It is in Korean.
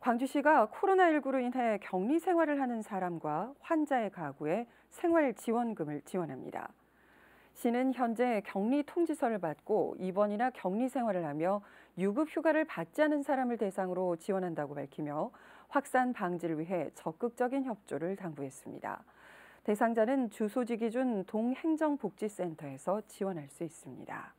광주시가 코로나19로 인해 격리 생활을 하는 사람과 환자의 가구에 생활 지원금을 지원합니다. 시는 현재 격리 통지서를 받고 입원이나 격리 생활을 하며 유급 휴가를 받지 않은 사람을 대상으로 지원한다고 밝히며 확산 방지를 위해 적극적인 협조를 당부했습니다. 대상자는 주소지 기준 동행정복지센터에서 지원할 수 있습니다.